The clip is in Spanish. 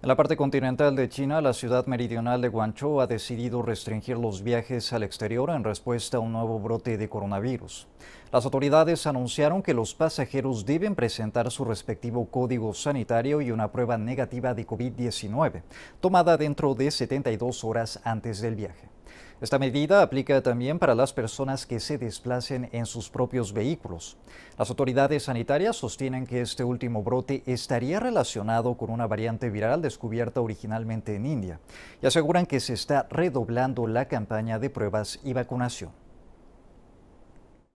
En la parte continental de China, la ciudad meridional de Guangzhou ha decidido restringir los viajes al exterior en respuesta a un nuevo brote de coronavirus. Las autoridades anunciaron que los pasajeros deben presentar su respectivo código sanitario y una prueba negativa de COVID-19, tomada dentro de 72 horas antes del viaje. Esta medida aplica también para las personas que se desplacen en sus propios vehículos. Las autoridades sanitarias sostienen que este último brote estaría relacionado con una variante viral descubierta originalmente en India y aseguran que se está redoblando la campaña de pruebas y vacunación.